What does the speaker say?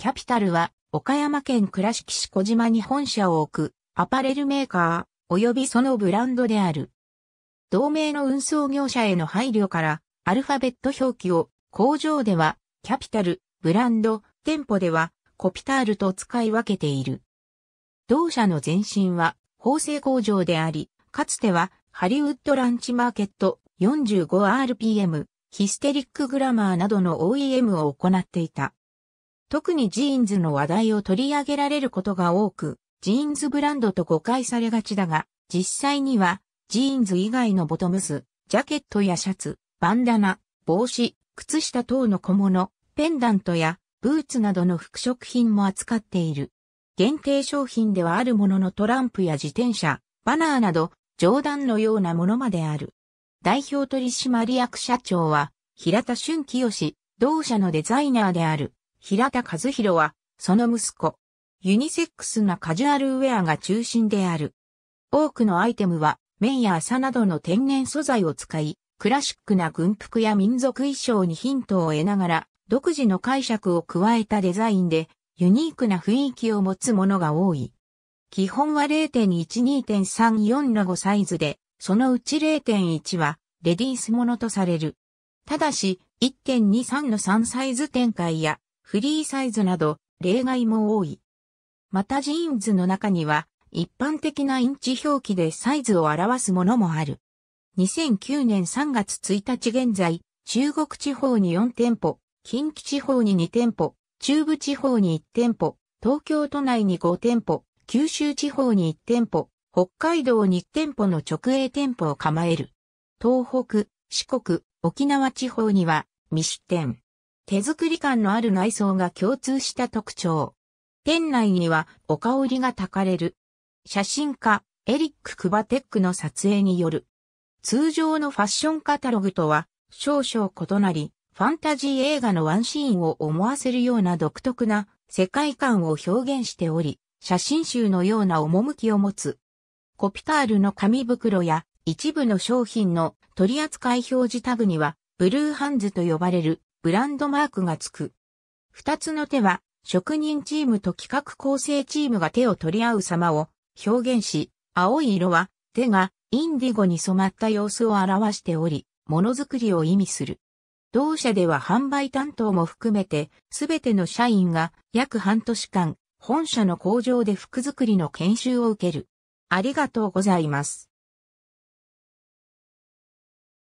キャピタルは、岡山県倉敷市小島に本社を置く、アパレルメーカー、及びそのブランドである。同盟の運送業者への配慮から、アルファベット表記を、工場では、キャピタル、ブランド、店舗では、コピタールと使い分けている。同社の前身は、縫製工場であり、かつては、ハリウッドランチマーケット 45RPM、ヒステリックグラマーなどの OEM を行っていた。特にジーンズの話題を取り上げられることが多く、ジーンズブランドと誤解されがちだが、実際には、ジーンズ以外のボトムス、ジャケットやシャツ、バンダナ、帽子、靴下等の小物、ペンダントやブーツなどの服飾品も扱っている。限定商品ではあるもののトランプや自転車、バナーなど、冗談のようなものまである。代表取締役社長は、平田俊清同社のデザイナーである。平田和弘は、その息子。ユニセックスなカジュアルウェアが中心である。多くのアイテムは、綿や麻などの天然素材を使い、クラシックな軍服や民族衣装にヒントを得ながら、独自の解釈を加えたデザインで、ユニークな雰囲気を持つものが多い。基本は0.12.34ラゴサイズで、そのうち0.1はレディースものとされる。ただし、1.23の3サイズ展開やフリーサイズなど例外も多い。またジーンズの中には一般的なインチ表記でサイズを表すものもある。2009年3月1日現在、中国地方に4店舗、近畿地方に2店舗、中部地方に1店舗、東京都内に5店舗、九州地方に1店舗、北海道に1店舗の直営店舗を構える。東北、四国、沖縄地方には未出店。手作り感のある内装が共通した特徴。店内にはお香りが焚かれる。写真家、エリック・クバテックの撮影による。通常のファッションカタログとは少々異なり、ファンタジー映画のワンシーンを思わせるような独特な世界観を表現しており、写真集のような趣を持つ。コピタールの紙袋や一部の商品の取扱表示タグにはブルーハンズと呼ばれるブランドマークがつく。二つの手は、職人チームと企画構成チームが手を取り合う様を表現し、青い色は手がインディゴに染まった様子を表しており、ものづくりを意味する。同社では販売担当も含めて、すべての社員が約半年間、本社の工場で服作りの研修を受ける。ありがとうございます。